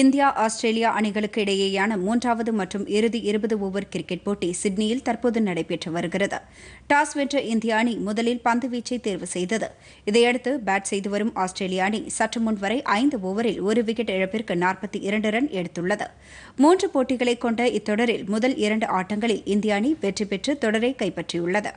India Australia அணிகளுக்கு இடையேயான மூன்றாவது மற்றும் இறுதி இருபது ஓவர் கிரிக்கெட் போட்டி சிட்னியில் தற்போது நடைபெற்று வருகிறது டாஸ் வென்ற இந்திய அணி முதலில் பந்து வீச்சை தேர்வு செய்தது இதையடுத்து பேட் செய்து வரும் ஆஸ்திரேலிய அணி சற்று முன் வரை ஐந்து ஓவரில் ஒரு விக்கெட் இழப்பிற்கு நாற்பத்தி இரண்டு ரன் எடுத்துள்ளது மூன்று போட்டிகளை கொண்ட இத்தொடரில் முதல் இரண்டு ஆட்டங்களில் இந்திய அணி வெற்றி பெற்று தொடரை கைப்பற்றியுள்ளது